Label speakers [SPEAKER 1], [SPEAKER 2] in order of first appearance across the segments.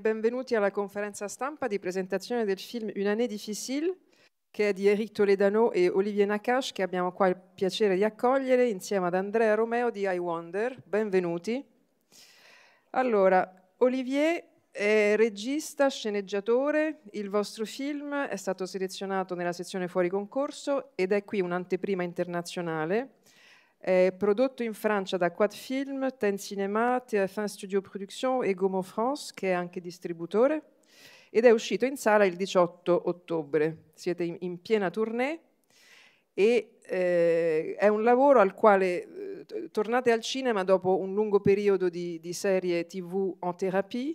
[SPEAKER 1] Benvenuti alla conferenza stampa di presentazione del film Une année difficile, che è di Eric Toledano e Olivier Nakash, che abbiamo qua il piacere di accogliere insieme ad Andrea Romeo di I Wonder. Benvenuti. Allora, Olivier è regista, sceneggiatore, il vostro film è stato selezionato nella sezione fuori concorso ed è qui un'anteprima internazionale è prodotto in Francia da Quad Film, Ten Cinema, TF1 Studio Production e Gomo France, che è anche distributore, ed è uscito in sala il 18 ottobre. Siete in, piena tournée e eh, è un lavoro al quale eh, tornate al cinema dopo un lungo periodo di, di serie TV en terapia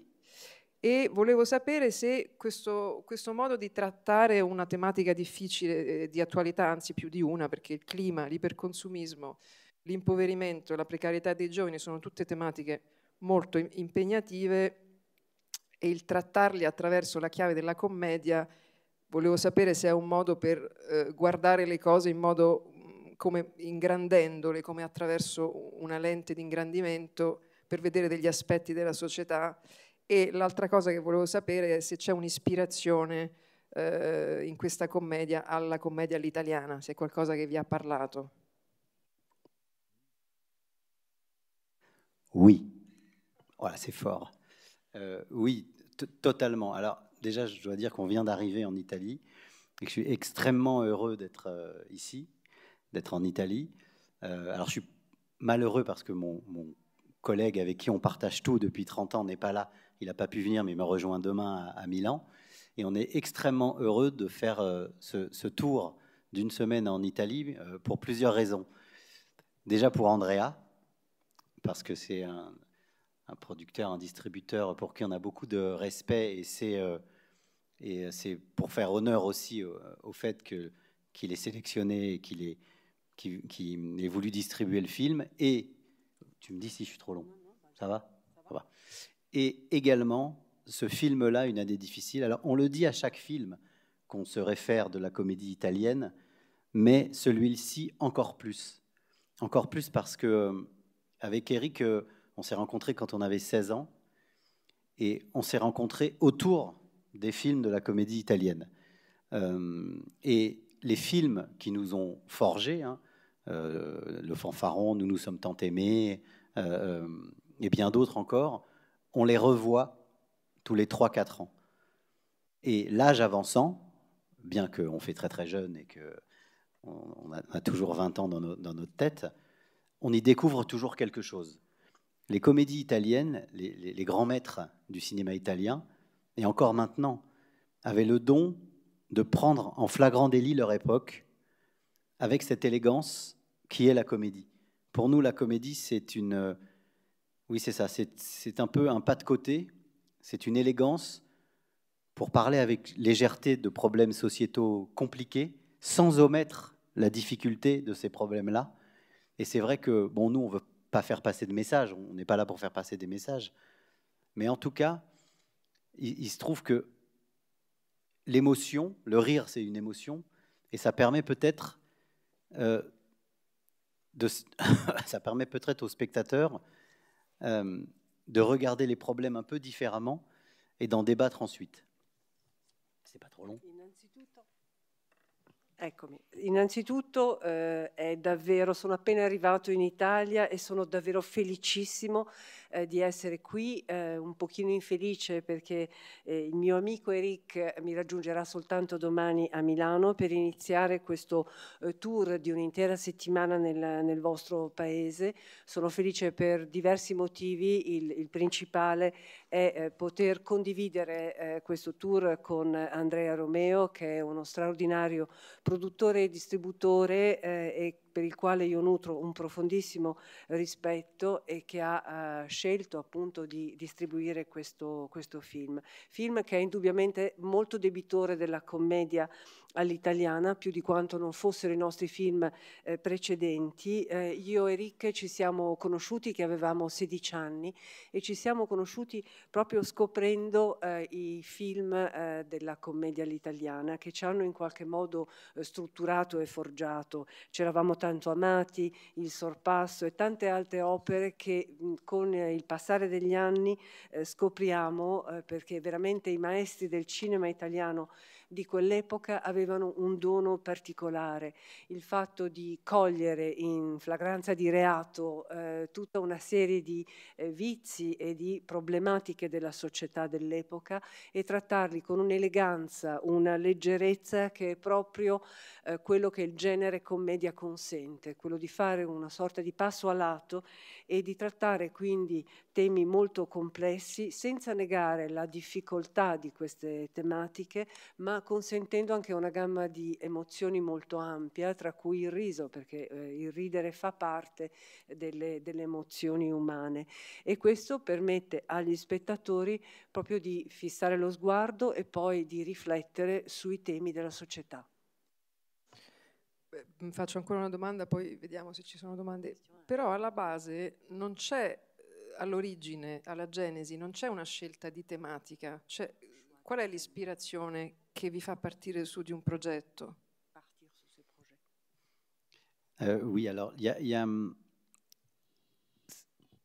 [SPEAKER 1] e volevo sapere se questo, questo, modo di trattare una tematica difficile eh, di attualità, anzi più di una, perché il clima, l'iperconsumismo, l'impoverimento e la precarietà dei giovani sono tutte tematiche molto impegnative e il trattarli attraverso la chiave della commedia volevo sapere se è un modo per eh, guardare le cose in modo mm, come ingrandendole, come attraverso una lente di ingrandimento per vedere degli aspetti della società e l'altra cosa che volevo sapere è se c'è un'ispirazione eh, in questa commedia alla commedia all'italiana, se è qualcosa che vi ha parlato.
[SPEAKER 2] Oui. Voilà, c'est fort. Euh, oui, totalement. Alors déjà, je dois dire qu'on vient d'arriver en Italie et que je suis extrêmement heureux d'être euh, ici, d'être en Italie. Euh, alors je suis malheureux parce que mon, collègue avec qui on partage tout depuis 30 ans n'est pas là. Il n'a pas pu venir, mais il me rejoint demain à, Milan. Et on est extrêmement heureux de faire ce, tour d'une semaine en Italie pour plusieurs raisons. Déjà pour Andrea, parce que c'est un, producteur, un distributeur pour qui on a beaucoup de respect et c'est euh, pour faire honneur aussi au, fait qu'il est sélectionné et qu'il est ait voulu distribuer le film. Et tu me dis si je suis trop long. ça, va ça, va ça va. Et également, ce film-là, Une année difficile. Alors, on le dit à chaque film qu'on se réfère de la comédie italienne, mais celui-ci encore plus. Encore plus parce que avec Eric, euh, on s'est rencontrés quand on avait 16 ans et on s'est rencontrés autour des films de la comédie italienne. Euh, et les films qui nous ont forgés, hein, euh, Le Fanfaron, Nous nous sommes tant aimés, et bien d'autres encore, on les revoit tous les 3-4 ans. Et l'âge avançant, bien qu'on fait très très jeune et qu'on a, toujours 20 ans dans notre tête, on y découvre toujours quelque chose. Les comédies italiennes, les, grands maîtres du cinéma italien, et encore maintenant, avaient le don de prendre en flagrant délit leur époque avec cette élégance qui est la comédie. Pour nous, la comédie, c'est une... Oui, c'est ça, c'est un peu un pas de côté, c'est une élégance pour parler avec légèreté de problèmes sociétaux compliqués, sans omettre la difficulté de ces problèmes-là, et c'est vrai que, bon, nous, on veut pas faire passer de messages, on n'est pas là pour faire passer des messages. Mais en tout cas, il, se trouve que l'émotion, le rire, c'est une émotion, et ça permet peut-être euh, de, ça permet peut-être aux spectateurs euh, de regarder les problèmes un peu différemment et d'en débattre ensuite. C'est pas trop long.
[SPEAKER 3] Eccomi, innanzitutto eh, davvero, sono appena arrivato in Italia e sono davvero felicissimo eh, di essere qui, eh, un pochino infelice perché eh, il mio amico Eric eh, mi raggiungerà soltanto domani a Milano per iniziare questo eh, tour di un'intera settimana nel, nel, vostro paese. Sono felice per diversi motivi, il, il principale è eh, poter condividere questo tour con Andrea Romeo che è uno straordinario produttore e distributore e per il quale io nutro un profondissimo rispetto e che ha eh, scelto appunto di distribuire questo, questo film. Film che è indubbiamente molto debitore della commedia all'italiana, più di quanto non fossero i nostri film eh, precedenti. Eh, io e Rick ci siamo conosciuti che avevamo 16 anni e ci siamo conosciuti proprio scoprendo eh, i film eh, della commedia all'italiana che ci hanno in qualche modo eh, strutturato e forgiato. C'eravamo tanto amati, Il sorpasso e tante altre opere che con eh, il passare degli anni eh, scopriamo eh, perché veramente i maestri del cinema italiano di quell'epoca avevano un dono particolare, il fatto di cogliere in flagranza di reato eh, tutta una serie di eh, vizi e di problematiche della società dell'epoca e trattarli con un'eleganza, una leggerezza che è proprio eh, quello che il genere commedia consente presente, quello di fare una sorta di passo a lato e di trattare quindi temi molto complessi senza negare la difficoltà di queste tematiche, ma consentendo anche una gamma di emozioni molto ampia, tra cui il riso, perché eh, il ridere fa parte delle, delle emozioni umane e questo permette agli spettatori proprio di fissare lo sguardo e poi di riflettere sui temi della società
[SPEAKER 1] faccio ancora una domanda, poi vediamo se ci sono domande.
[SPEAKER 3] Però alla base
[SPEAKER 1] non c'è, eh, all'origine, alla genesi, non c'è una scelta di tematica. Cioè, qual è l'ispirazione che vi fa partire su di un progetto?
[SPEAKER 2] Euh, oui, alors, il y a, y a, mm,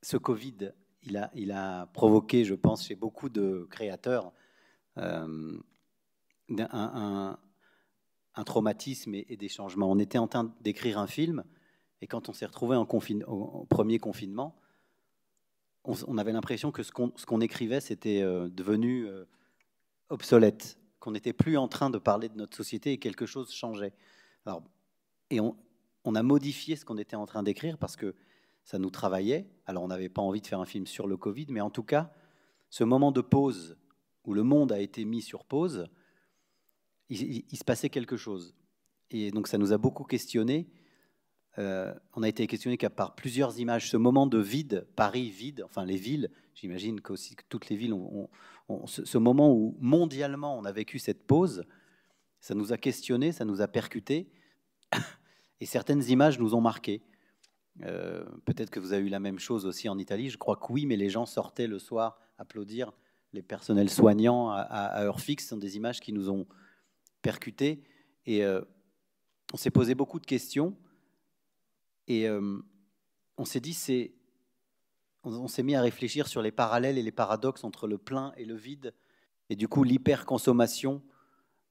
[SPEAKER 2] ce Covid, il a, il a provoqué, je pense, chez beaucoup de créateurs, euh, un, un, un traumatisme et, des changements. On était en train d'écrire un film, et quand on s'est retrouvé en au, premier confinement, on, avait l'impression que ce qu'on écrivait, c'était euh, devenu euh, obsolète, qu'on n'était plus en train de parler de notre société et quelque chose changeait. et on a modifié ce qu'on était en train d'écrire parce que ça nous travaillait. Alors, on n'avait pas envie de faire un film sur le Covid, mais en tout cas, ce moment de pause où le monde a été mis sur pause, il, se passait quelque chose. Et donc ça nous a beaucoup questionnés. Euh, on a été questionnés par plusieurs images. Ce moment de vide, Paris vide, enfin les villes, j'imagine que toutes les villes ont, ce, moment où mondialement on a vécu cette pause, ça nous a questionnés, ça nous a percutés. Et certaines images nous ont marqués. Euh, peut-être que vous avez eu la même chose aussi en Italie. Je crois que oui, mais les gens sortaient le soir applaudir les personnels soignants à heure fixe. Ce sont des images qui nous ont percuté. Et euh, on s'est posé beaucoup de questions. Et euh, on s'est dit, c'est. On, s'est mis à réfléchir sur les parallèles et les paradoxes entre le plein et le vide. Et du coup, l'hyperconsommation,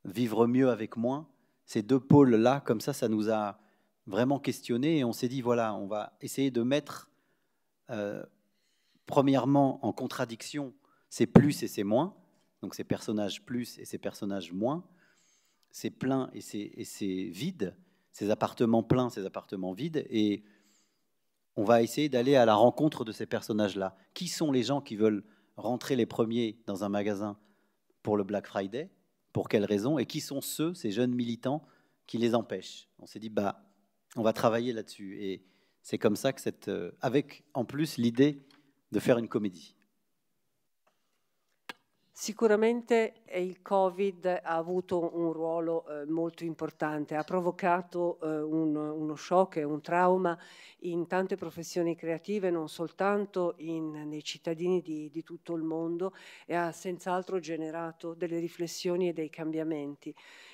[SPEAKER 2] vivre mieux avec moins, ces deux pôles-là, comme ça, ça nous a vraiment questionné. Et on s'est dit, voilà, on va essayer de mettre, euh, premièrement, en contradiction ces plus et ces moins, donc ces personnages plus et ces personnages moins c'est plein et c'est vide, ces appartements pleins, ces appartements vides, et on va essayer d'aller à la rencontre de ces personnages-là. Qui sont les gens qui veulent rentrer les premiers dans un magasin pour le Black Friday Pour quelles raisons Et qui sont ceux, ces jeunes militants, qui les empêchent On s'est dit, bah, on va travailler là-dessus. Et c'est comme ça que cette, euh, avec en plus l'idée de faire une comédie.
[SPEAKER 3] Sicuramente eh, il Covid ha avuto un ruolo eh, molto importante, ha provocato eh, uno shock e un trauma in tante professioni creative, non soltanto in, nei cittadini di, di, tutto il mondo e ha senz'altro generato delle riflessioni e dei cambiamenti.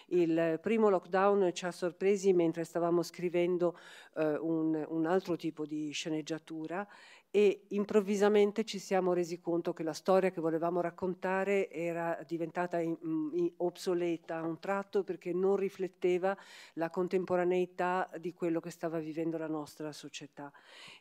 [SPEAKER 3] Il primo lockdown ci ha sorpresi mentre stavamo scrivendo un, un altro tipo di sceneggiatura e improvvisamente ci siamo resi conto che la storia che volevamo raccontare era diventata mm, obsoleta a un tratto perché non rifletteva la contemporaneità di quello che stava vivendo la nostra società.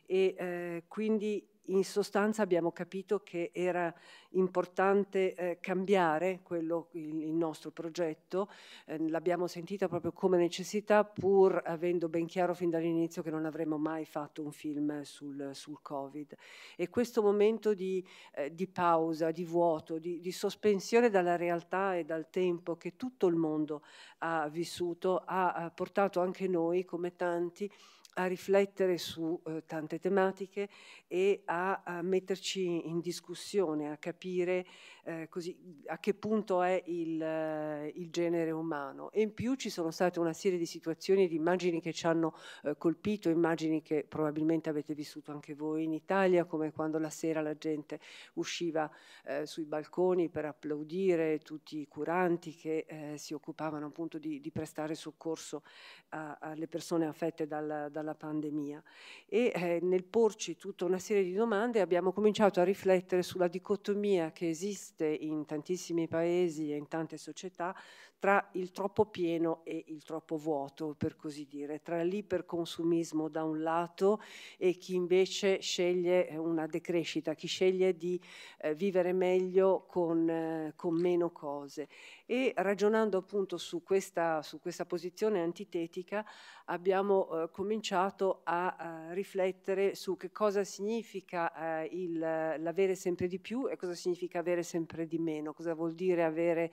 [SPEAKER 3] E eh, quindi in sostanza abbiamo capito che era importante eh, cambiare quello, il, il nostro progetto, eh, l'abbiamo sentita proprio come necessità pur avendo ben chiaro fin dall'inizio che non avremmo mai fatto un film sul, sul Covid. E questo momento di, eh, di pausa, di vuoto, di, di, sospensione dalla realtà e dal tempo che tutto il mondo ha vissuto ha portato anche noi come tanti a riflettere su eh, tante tematiche e a, a, metterci in discussione, a capire eh, così, a che punto è il, eh, il, genere umano. E in più ci sono state una serie di situazioni, di immagini che ci hanno eh, colpito, immagini che probabilmente avete vissuto anche voi in Italia, come quando la sera la gente usciva eh, sui balconi per applaudire tutti i curanti che eh, si occupavano appunto di, di prestare soccorso a, alle persone affette dal, dal dalla pandemia e eh, nel porci tutta una serie di domande abbiamo cominciato a riflettere sulla dicotomia che esiste in tantissimi paesi e in tante società tra il troppo pieno e il troppo vuoto, per così dire, tra l'iperconsumismo da un lato e chi invece sceglie eh, una decrescita, chi sceglie di eh, vivere meglio con, eh, con, meno cose. E ragionando appunto su questa, su questa posizione antitetica abbiamo eh, cominciato a, a, riflettere su che cosa significa eh, il, l'avere sempre di più e cosa significa avere sempre di meno, cosa vuol dire avere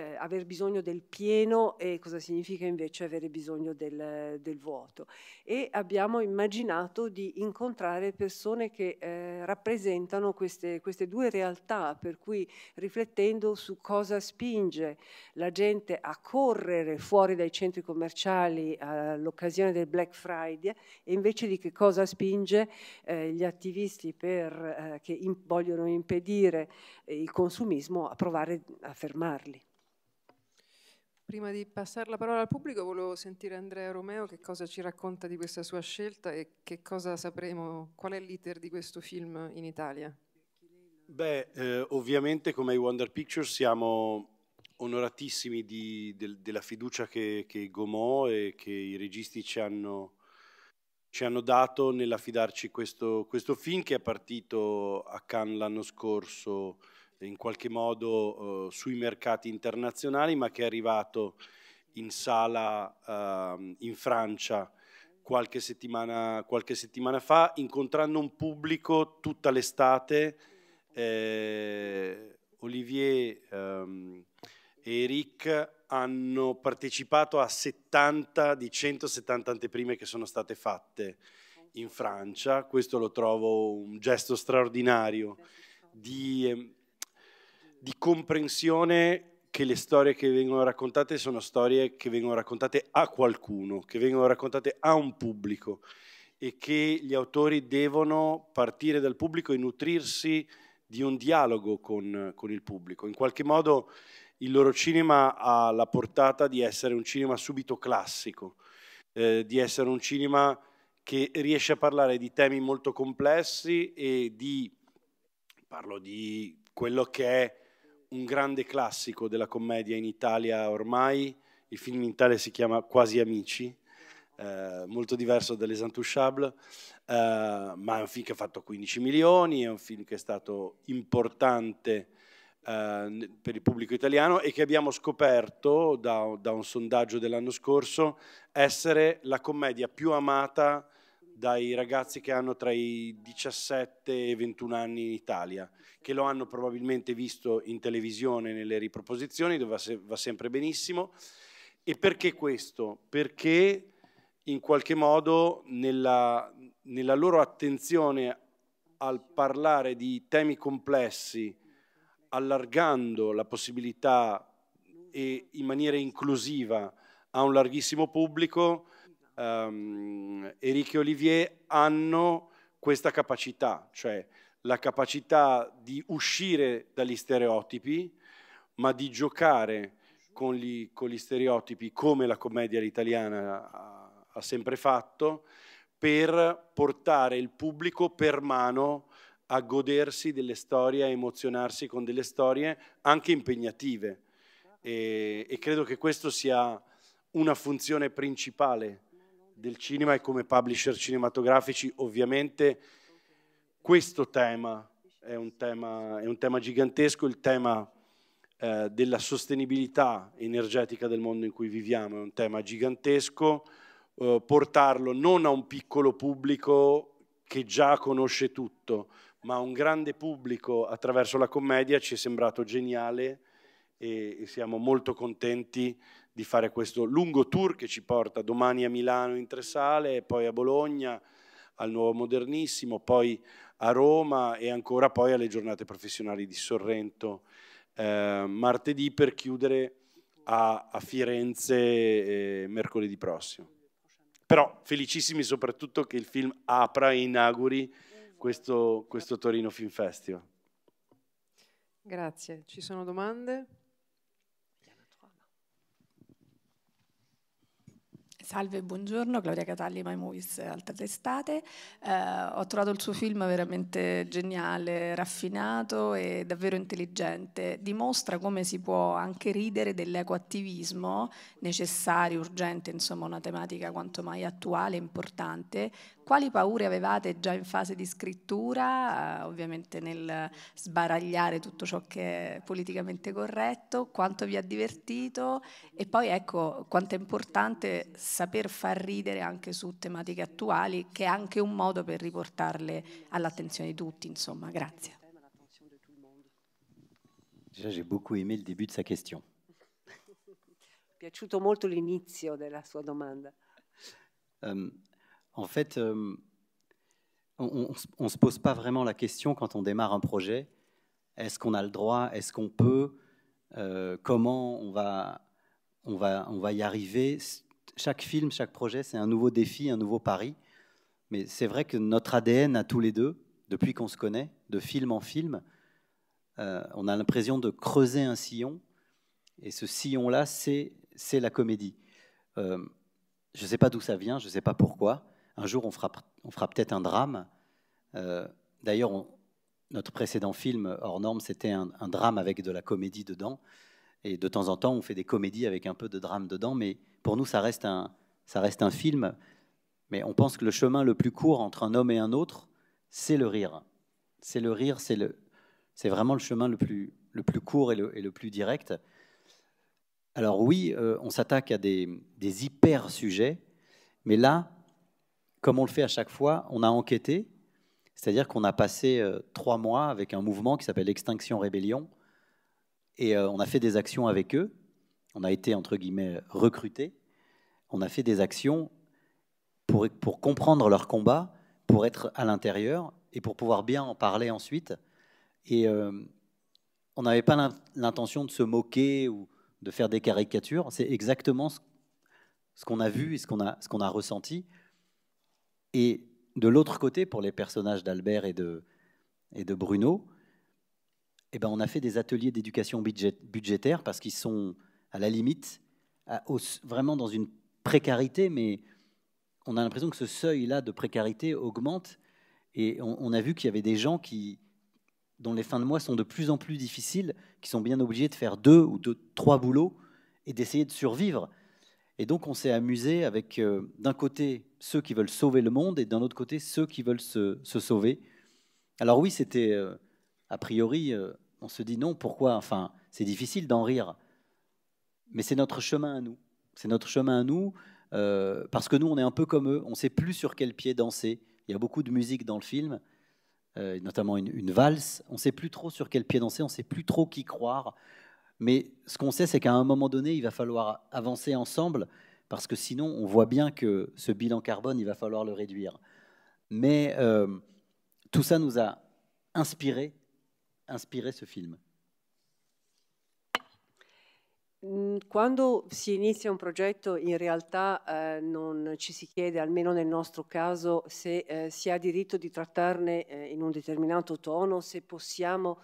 [SPEAKER 3] eh, aver bisogno del pieno e cosa significa invece avere bisogno del, del vuoto. E abbiamo immaginato di incontrare persone che eh, rappresentano queste, queste due realtà, per cui riflettendo su cosa spinge la gente a correre fuori dai centri commerciali all'occasione del Black Friday e invece di che cosa spinge eh, gli attivisti per, eh, che in, vogliono impedire il consumismo a provare a fermarli.
[SPEAKER 1] Prima di passare la parola al pubblico volevo sentire Andrea Romeo che cosa ci racconta di questa sua scelta e che cosa sapremo, qual è l'iter di questo film in Italia.
[SPEAKER 4] Beh, eh, ovviamente come i Wonder Pictures siamo onoratissimi di, del, della fiducia che, che Gomò e che i registi ci hanno, ci hanno dato nell'affidarci questo, questo film che è partito a Cannes l'anno scorso in qualche modo eh, sui mercati internazionali, ma che è arrivato in sala eh, in Francia qualche settimana, qualche settimana, fa, incontrando un pubblico tutta l'estate. Eh, Olivier ehm, e Eric hanno partecipato a 70 di 170 anteprime che sono state fatte in Francia. Questo lo trovo un gesto straordinario di ehm, di comprensione che le storie che vengono raccontate sono storie che vengono raccontate a qualcuno, che vengono raccontate a un pubblico e che gli autori devono partire dal pubblico e nutrirsi di un dialogo con, con il pubblico. In qualche modo il loro cinema ha la portata di essere un cinema subito classico, eh, di essere un cinema che riesce a parlare di temi molto complessi e di, parlo di quello che è un grande classico della commedia in Italia ormai, il film in Italia si chiama Quasi Amici, eh, molto diverso da Les Intouchables, eh, ma è un film che ha fatto 15 milioni, è un film che è stato importante eh, per il pubblico italiano e che abbiamo scoperto da, da un sondaggio dell'anno scorso essere la commedia più amata dai ragazzi che hanno tra i 17 e i 21 anni in Italia, che lo hanno probabilmente visto in televisione nelle riproposizioni, dove va sempre benissimo. E perché questo? Perché in qualche modo nella, nella loro attenzione al parlare di temi complessi, allargando la possibilità e in maniera inclusiva a un larghissimo pubblico, um, Eric Olivier hanno questa capacità, cioè la capacità di uscire dagli stereotipi, ma di giocare con gli, con gli stereotipi come la commedia all'italiana ha, ha sempre fatto, per portare il pubblico per mano a godersi delle storie, a emozionarsi con delle storie anche impegnative. E, e credo che questa sia una funzione principale del cinema e come publisher cinematografici, ovviamente questo tema è un tema, è un tema gigantesco, il tema eh, della sostenibilità energetica del mondo in cui viviamo è un tema gigantesco, eh, portarlo non a un piccolo pubblico che già conosce tutto, ma a un grande pubblico attraverso la commedia ci è sembrato geniale e, e siamo molto contenti di fare questo lungo tour che ci porta domani a Milano in tre sale, poi a Bologna, al Nuovo Modernissimo, poi a Roma e ancora poi alle giornate professionali di Sorrento eh, martedì per chiudere a, a Firenze eh, mercoledì prossimo. Però felicissimi soprattutto che il film apra e inauguri questo, questo Torino Film Festival.
[SPEAKER 1] Grazie. Ci sono domande?
[SPEAKER 5] Salve, buongiorno, Claudia Catalli, My Movies, eh, altra testate. Eh, ho trovato il suo film veramente geniale, raffinato e davvero intelligente. Dimostra come si può anche ridere dell'ecoattivismo necessario, urgente, insomma una tematica quanto mai attuale e importante, quali paure avevate già in fase di scrittura, eh, ovviamente nel sbaragliare tutto ciò che è politicamente corretto, quanto vi ha divertito e poi ecco quanto è importante saper far ridere anche su tematiche attuali, che è anche un modo per riportarle all'attenzione
[SPEAKER 3] di tutti, insomma, grazie.
[SPEAKER 2] Déjà, j'ai beaucoup aimé le début de sa question.
[SPEAKER 3] piaciuto molto l'inizio della sua domanda.
[SPEAKER 2] Um, en fait, euh, on ne se pose pas vraiment la question quand on démarre un projet, est-ce qu'on a le droit, est-ce qu'on peut, euh, comment on va, on, va, on va y arriver. Chaque film, chaque projet, c'est un nouveau défi, un nouveau pari. Mais c'est vrai que notre ADN à tous les deux, depuis qu'on se connaît, de film en film, euh, on a l'impression de creuser un sillon. Et ce sillon-là, c'est la comédie. je ne sais pas d'où ça vient, je ne sais pas pourquoi un jour, on fera, on peut-être un drame. Euh, d'ailleurs, notre précédent film, Hors Norme, c'était un, drame avec de la comédie dedans. Et de temps en temps, on fait des comédies avec un peu de drame dedans. Mais pour nous, ça reste un, film. Mais on pense que le chemin le plus court entre un homme et un autre, c'est le rire. C'est le rire, c'est c'est vraiment le chemin le plus, court et le, plus direct. Alors oui, euh, on s'attaque à des hyper sujets, mais là, comme on le fait à chaque fois, on a enquêté, c'est-à-dire qu'on a passé euh, trois mois avec un mouvement qui s'appelle Extinction Rébellion, et euh, on a fait des actions avec eux, on a été, entre guillemets, recrutés, on a fait des actions pour, comprendre leur combat, pour être à l'intérieur, et pour pouvoir bien en parler ensuite. Et euh, on n'avait pas l'intention de se moquer ou de faire des caricatures, c'est exactement ce, qu'on a vu et ce qu'on a ressenti. Et de l'autre côté, pour les personnages d'Albert et de, Bruno, eh ben, on a fait des ateliers d'éducation budgétaire parce qu'ils sont à la limite, vraiment dans une précarité, mais on a l'impression que ce seuil-là de précarité augmente. Et on, a vu qu'il y avait des gens qui, dont les fins de mois sont de plus en plus difficiles, qui sont bien obligés de faire deux ou trois boulots et d'essayer de survivre. Et donc on s'est amusé avec euh, d'un côté ceux qui veulent sauver le monde et d'un autre côté ceux qui veulent se, sauver. Alors oui, c'était euh, a priori, euh, on se dit non, pourquoi Enfin, c'est difficile d'en rire, mais c'est notre chemin à nous. C'est notre chemin à nous parce que nous, on est un peu comme eux. On ne sait plus sur quel pied danser. Il y a beaucoup de musique dans le film, notamment une, une valse. On ne sait plus trop sur quel pied danser. On ne sait plus trop qui croire. Mais ce qu'on sait, c'est qu'à un moment donné, il va falloir avancer ensemble, parce que sinon, on voit bien que ce bilan carbone, il va falloir le réduire. Mais euh, tout ça nous a inspiré, inspiré ce film.
[SPEAKER 3] Quando si inizia un progetto in realtà eh, non ci si chiede, almeno nel nostro caso, se eh, si ha diritto di trattarne eh, in un determinato tono, se possiamo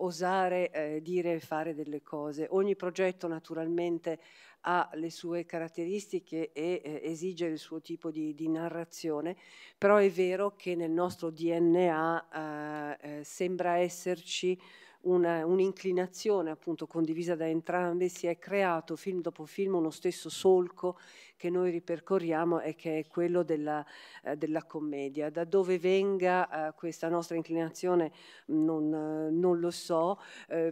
[SPEAKER 3] osare eh, dire e fare delle cose. Ogni progetto naturalmente ha le sue caratteristiche e eh, esige il suo tipo di, di, narrazione, però è vero che nel nostro DNA eh, eh, sembra esserci una, un'inclinazione appunto condivisa da entrambe, si è creato film dopo film uno stesso solco che noi ripercorriamo e che è quello della, eh, della commedia. Da dove venga eh, questa nostra inclinazione mm, non, eh, non lo so,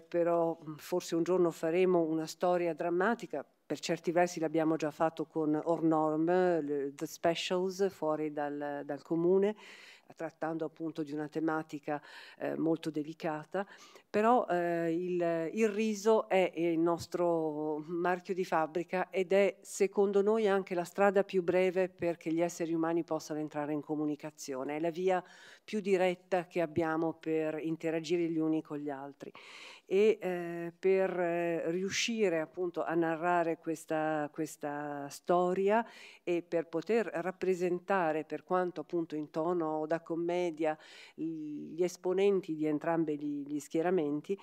[SPEAKER 3] però mm, forse un giorno faremo una storia drammatica, per certi versi l'abbiamo già fatto con Ornorm, The Specials, fuori dal, dal comune, trattando appunto di una tematica eh, molto delicata, però eh, il, il, riso è il nostro marchio di fabbrica ed è secondo noi anche la strada più breve perché gli esseri umani possano entrare in comunicazione, è la via più diretta che abbiamo per interagire gli uni con gli altri e eh, per eh, riuscire appunto a narrare questa, questa storia e per poter rappresentare per quanto appunto in tono da commedia gli esponenti di entrambi gli, gli schieramenti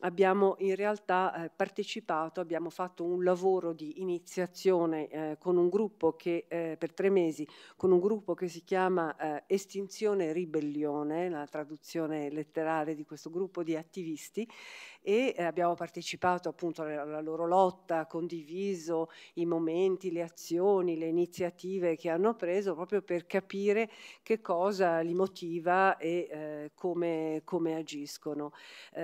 [SPEAKER 3] abbiamo in realtà eh, partecipato, abbiamo fatto un lavoro di iniziazione eh, con un gruppo che eh, per tre mesi, con un gruppo che si chiama eh, Estinzione Ribellione, la traduzione letterale di questo gruppo di attivisti e eh, abbiamo partecipato appunto alla loro lotta, condiviso i momenti, le azioni, le iniziative che hanno preso proprio per capire che cosa li motiva e eh, come, come agiscono.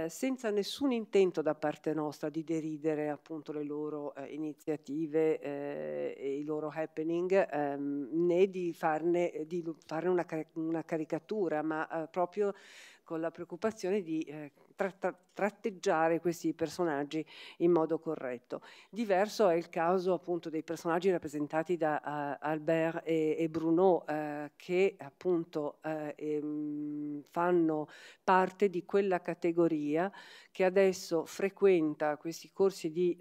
[SPEAKER 3] senza nessun nessun intento da parte nostra di deridere appunto le loro eh, iniziative eh, e i loro happening, ehm, né di farne, di farne una, una, caricatura, ma eh, proprio con la preoccupazione di eh, tra- tra- tratteggiare questi personaggi in modo corretto. Diverso è il caso appunto dei personaggi rappresentati da uh, Albert e, e Bruno uh, che appunto uh, ehm, fanno parte di quella categoria che adesso frequenta questi corsi di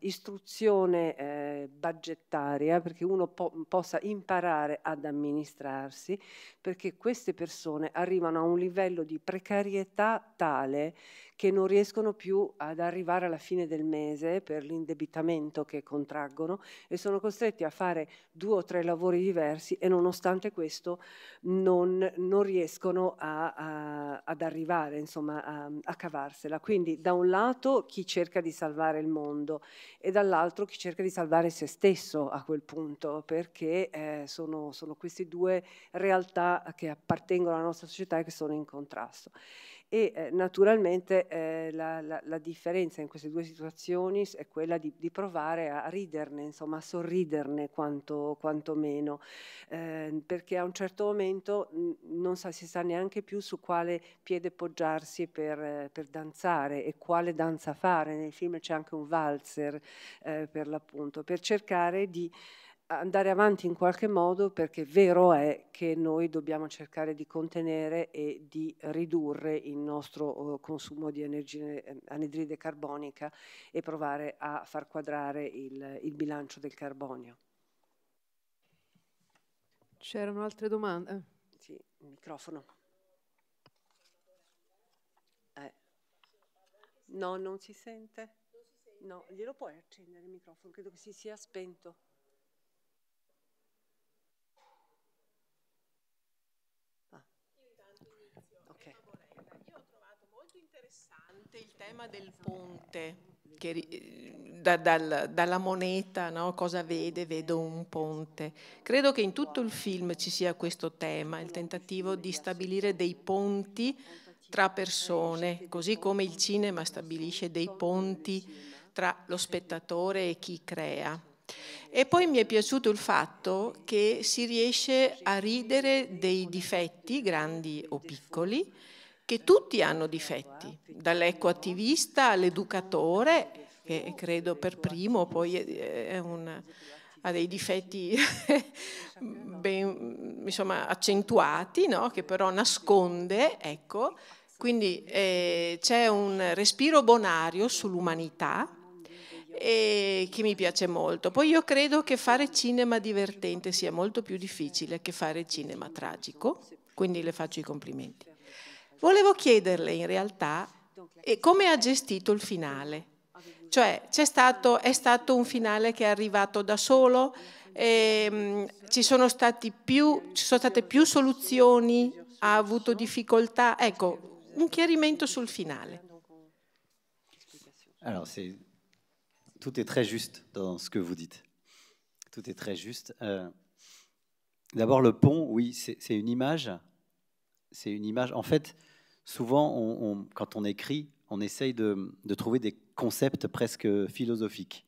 [SPEAKER 3] istruzione budgettaria perché uno po- possa imparare ad amministrarsi perché queste persone arrivano a un livello di precarietà tale che non riescono più ad arrivare alla fine del mese per l'indebitamento che contraggono e sono costretti a fare due o tre lavori diversi e nonostante questo non, non riescono a, a, ad arrivare, insomma, a, a cavarsela. Quindi da un lato chi cerca di salvare il mondo e dall'altro chi cerca di salvare se stesso a quel punto, perché eh, sono, sono queste due realtà che appartengono alla nostra società e che sono in contrasto e eh, naturalmente eh, la, la, la, differenza in queste due situazioni è quella di, di provare a riderne, insomma a sorriderne quanto, quanto meno, eh, perché a un certo momento non sa, si sa neanche più su quale piede poggiarsi per, eh, per, danzare e quale danza fare. Nel film c'è anche un valzer eh, per l'appunto, per cercare di andare avanti in qualche modo perché vero è che noi dobbiamo cercare di contenere e di ridurre il nostro eh, consumo di energia eh, anidride carbonica e provare a far quadrare il, il bilancio del carbonio. C'erano altre domande? Eh. Sì, il microfono. Eh. No, non si sente? No, glielo puoi accendere il microfono, credo che si sia spento.
[SPEAKER 5] importante il tema del ponte, che, da, dal, dalla moneta, no? cosa vede, vedo un ponte. Credo che in tutto il film ci sia questo tema, il tentativo di stabilire dei ponti tra persone, così come il cinema stabilisce dei ponti tra lo spettatore e chi crea. E poi mi è piaciuto il fatto che si riesce a ridere dei difetti, grandi o piccoli, che tutti hanno difetti, dall'ecoattivista all'educatore, che credo per primo poi è un, ha dei difetti ben, insomma, accentuati, no? che però nasconde, ecco. Quindi eh, c'è un respiro bonario sull'umanità eh, che mi piace molto. Poi io credo che fare cinema divertente sia molto più difficile che fare cinema tragico, quindi le faccio i complimenti. Volevo chiederle in realtà eh, come ha gestito il finale. Cioè stato, è stato un finale che è arrivato da solo, ehm, ci, sono più, ci sono state più soluzioni, ha avuto difficoltà. Ecco, un chiarimento sul finale.
[SPEAKER 2] Allora, est, tout est très juste dans ce que vous dites. Tout est très juste. Euh, D'abord, le pont, oui, c'est une image c'est une image. En fait, souvent, quand on écrit, on essaye de, trouver des concepts presque philosophiques.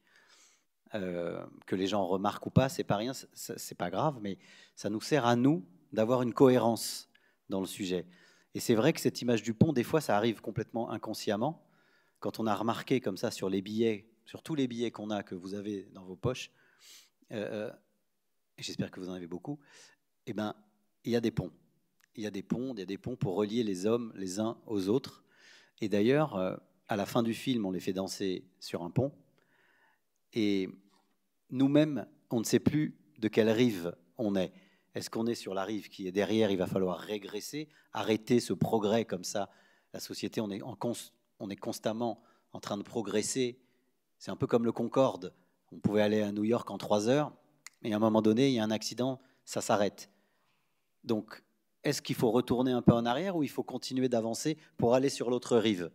[SPEAKER 2] Euh, que les gens remarquent ou pas, c'est pas rien, c'est pas grave, mais ça nous sert à nous d'avoir une cohérence dans le sujet. Et c'est vrai que cette image du pont, des fois, ça arrive complètement inconsciemment. Quand on a remarqué comme ça sur les billets, sur tous les billets qu'on a, que vous avez dans vos poches, euh, euh j'espère que vous en avez beaucoup, eh ben, il y a des ponts il y a des ponts, il y a des ponts pour relier les hommes les uns aux autres. Et d'ailleurs, euh, à la fin du film, on les fait danser sur un pont. Et nous-mêmes, on ne sait plus de quelle rive on est. Est-ce qu'on est sur la rive qui est derrière Il va falloir régresser, arrêter ce progrès comme ça. La société, on est, en on est constamment en train de progresser. C'est un peu comme le Concorde. On pouvait aller à New York en trois heures, mais à un moment donné, il y a un accident, ça s'arrête. Donc, est-ce qu'il faut retourner un peu en arrière ou il faut continuer d'avancer pour aller sur l'autre rive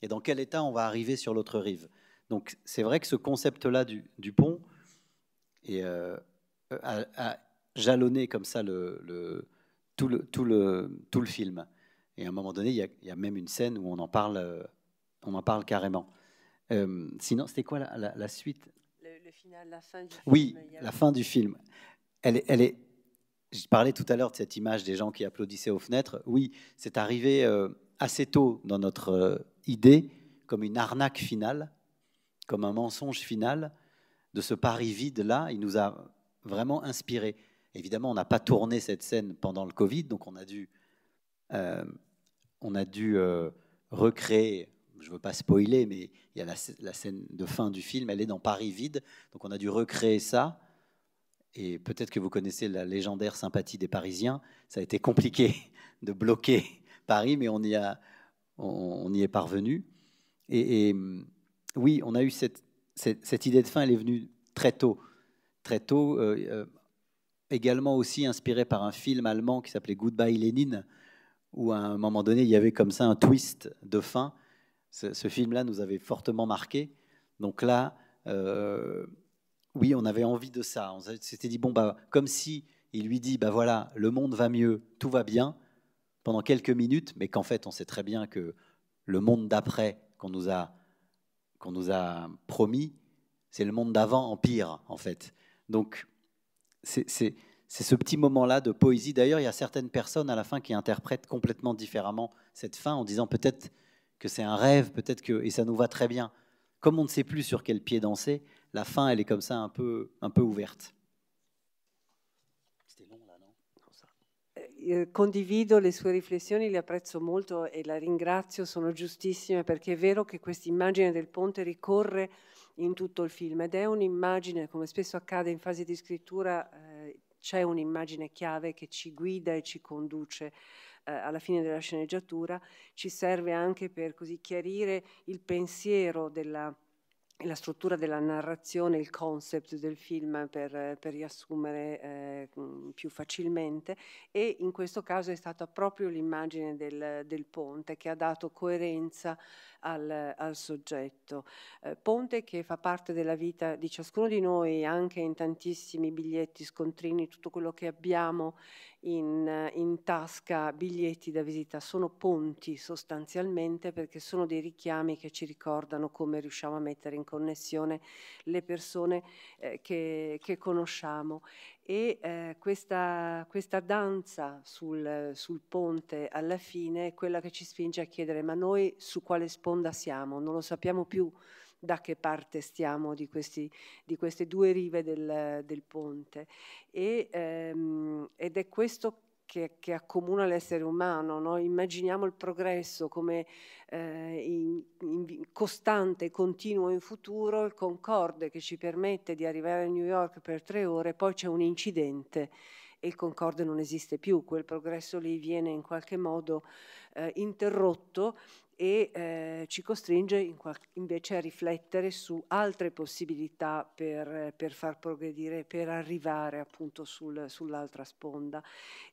[SPEAKER 2] Et dans quel état on va arriver sur l'autre rive Donc c'est vrai que ce concept-là du, pont euh, a, jalonné comme ça tout, le, film. Et à un moment donné, il y, a, même une scène où on en parle, euh, on en parle carrément. Euh, sinon, c'était quoi la, suite
[SPEAKER 3] le, final, la fin du film. Oui, la fin
[SPEAKER 2] du film. elle est je parlais tout à l'heure de cette image des gens qui applaudissaient aux fenêtres. Oui, c'est arrivé euh, assez tôt dans notre euh, idée, comme une arnaque finale, comme un mensonge final, de ce Paris vide-là. Il nous a vraiment inspiré. Évidemment, on n'a pas tourné cette scène pendant le Covid, donc on a dû, euh, on a dû recréer. Je ne veux pas spoiler, mais il y a la scène de fin du film, elle est dans Paris vide, donc on a dû recréer ça et peut-être que vous connaissez la légendaire sympathie des Parisiens. Ça a été compliqué de bloquer Paris, mais on y, a, on, y est parvenu. Et, mm, oui, on a eu cette, idée de fin, elle est venue très tôt. Très tôt, euh, euh, également aussi inspirée par un film allemand qui s'appelait Goodbye Lénine, où à un moment donné, il y avait comme ça un twist de fin. Ce, film-là nous avait fortement marqué. Donc là, euh, oui, on avait envie de ça. On s'était dit, bon, bah, comme si il lui dit, bah voilà, le monde va mieux, tout va bien, pendant quelques minutes, mais qu'en fait, on sait très bien que le monde d'après qu'on nous a, qu'on nous a promis, c'est le monde d'avant en pire, en fait. Donc, c'est ce petit moment-là de poésie. D'ailleurs, il y a certaines personnes à la fin qui interprètent complètement différemment cette fin en disant peut-être que c'est un rêve, peut-être que. Et ça nous va très bien. Comme on ne sait plus sur quel pied danser, la fin, elle est comme ça un peu, un peu ouverte.
[SPEAKER 3] Eh, eh, condivido le sue riflessioni, le apprezzo molto e la ringrazio, sono giustissime perché è vero che questa immagine del ponte ricorre in tutto il film ed è un'immagine, come spesso accade in fase di scrittura, eh, c'è un'immagine chiave che ci guida e ci conduce eh, alla fine della sceneggiatura, ci serve anche per così chiarire il pensiero della la struttura della narrazione, il concept del film per, per riassumere eh, mm, più facilmente e in questo caso è stata proprio l'immagine del, del ponte che ha dato coerenza al, al soggetto. Eh, ponte che fa parte della vita di ciascuno di noi anche in tantissimi biglietti, scontrini, tutto quello che abbiamo in, in tasca biglietti da visita, sono ponti sostanzialmente perché sono dei richiami che ci ricordano come riusciamo a mettere in connessione le persone eh, che, che, conosciamo. E eh, questa, questa, danza sul, sul ponte alla fine è quella che ci spinge a chiedere ma noi su quale sponda siamo? Non lo sappiamo più da che parte stiamo di, questi, di queste due rive del, del ponte. E, ehm, ed è questo che, che, accomuna l'essere umano. No? Immaginiamo il progresso come eh, in, in, costante, continuo in futuro, il Concorde che ci permette di arrivare a New York per tre ore, poi c'è un incidente e il Concorde non esiste più, quel progresso lì viene in qualche modo eh, interrotto e eh, ci costringe invece a riflettere su altre possibilità per, per far progredire, per arrivare appunto sul, sull'altra sponda.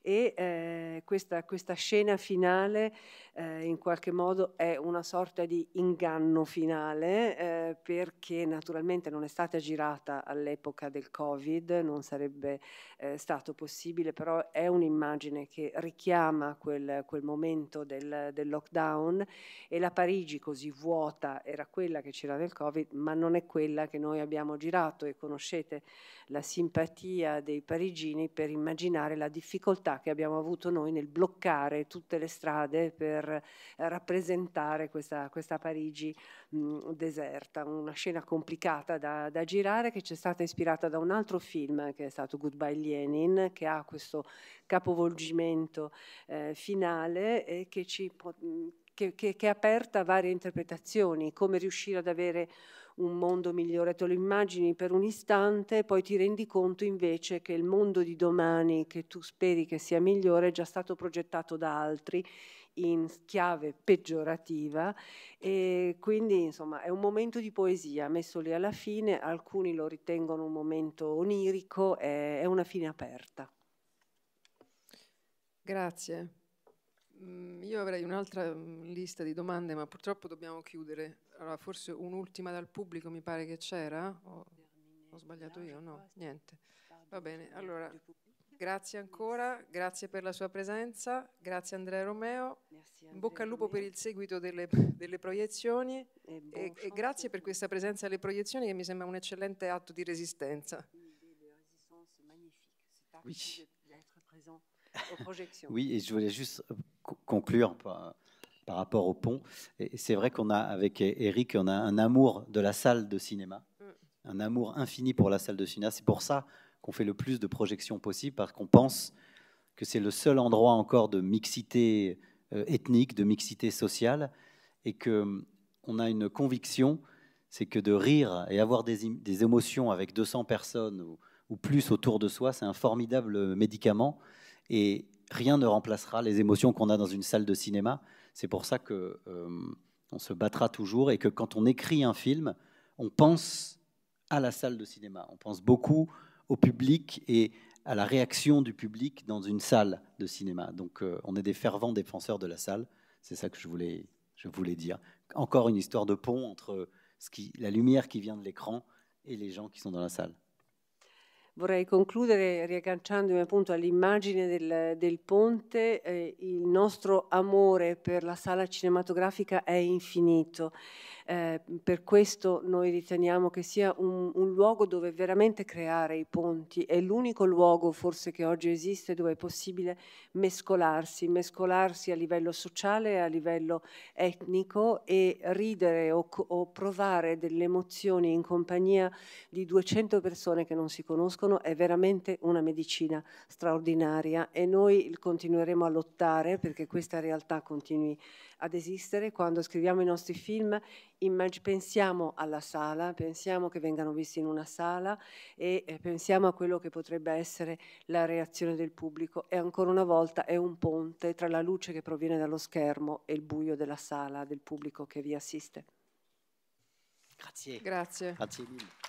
[SPEAKER 3] E eh, questa, questa, scena finale eh, in qualche modo è una sorta di inganno finale eh, perché naturalmente non è stata girata all'epoca del Covid, non sarebbe eh, stato possibile, però è un'immagine che richiama quel, quel momento del, del lockdown e la Parigi così vuota era quella che c'era nel Covid, ma non è quella che noi abbiamo girato e conoscete la simpatia dei parigini per immaginare la difficoltà che abbiamo avuto noi nel bloccare tutte le strade per rappresentare questa, questa Parigi mh, mm, deserta, una scena complicata da, da girare che ci è stata ispirata da un altro film che è stato Goodbye Lenin, che ha questo capovolgimento eh, finale e che ci, mm, che, che, che, è aperta a varie interpretazioni, come riuscire ad avere un mondo migliore. Te lo immagini per un istante, poi ti rendi conto invece che il mondo di domani, che tu speri che sia migliore, è già stato progettato da altri in chiave peggiorativa e quindi insomma è un momento di poesia messo lì alla fine, alcuni lo ritengono un momento onirico, è, è una fine aperta.
[SPEAKER 1] Grazie. Mm, io avrei un'altra mm, lista di domande, ma purtroppo dobbiamo chiudere. Allora, forse un'ultima dal pubblico mi pare che c'era. Ho, ho sbagliato io? No, niente. Va bene, allora grazie ancora, grazie per la sua presenza, grazie Andrea Romeo, in bocca al lupo per il seguito delle, delle proiezioni e, e grazie per questa presenza alle proiezioni che mi sembra un eccellente atto di resistenza.
[SPEAKER 2] Oui. Oui, et je voulais juste conclure par, par rapport au pont. Et c'est vrai qu'on a, avec Eric, on a un amour de la salle de cinéma, mm. un amour infini pour la salle de cinéma. C'est pour ça qu'on fait le plus de projections possible, parce qu'on pense que c'est le seul endroit encore de mixité euh, ethnique, de mixité sociale, et que on a une conviction, c'est que de rire et avoir des, émotions avec 200 personnes ou, ou, plus autour de soi, c'est un formidable médicament. Et, rien ne remplacera les émotions qu'on a dans une salle de cinéma. C'est pour ça que euh, on se battra toujours et que quand on écrit un film, on pense à la salle de cinéma. On pense beaucoup au public et à la réaction du public dans une salle de cinéma. Donc euh, on est des fervents défenseurs de la salle. C'est ça que je voulais, je voulais dire. Encore une histoire de pont entre la lumière qui vient de l'écran et les gens qui sont dans la salle.
[SPEAKER 3] Vorrei concludere riagganciandomi appunto all'immagine del, del ponte. Eh, il nostro amore per la sala cinematografica è infinito. Eh, per questo noi riteniamo che sia un, un luogo dove veramente creare i ponti, è l'unico luogo forse che oggi esiste dove è possibile mescolarsi, mescolarsi a livello sociale, a livello etnico e ridere o, o provare delle emozioni in compagnia di 200 persone che non si conoscono è veramente una medicina straordinaria e noi continueremo a lottare perché questa realtà continui ad esistere quando scriviamo i nostri film, immag- pensiamo alla sala, pensiamo che vengano visti in una sala e eh, pensiamo a quello che potrebbe essere la reazione del pubblico e ancora una volta è un ponte tra la luce che proviene dallo schermo e il buio della sala, del pubblico che vi assiste. Grazie. Grazie.
[SPEAKER 2] Grazie mille.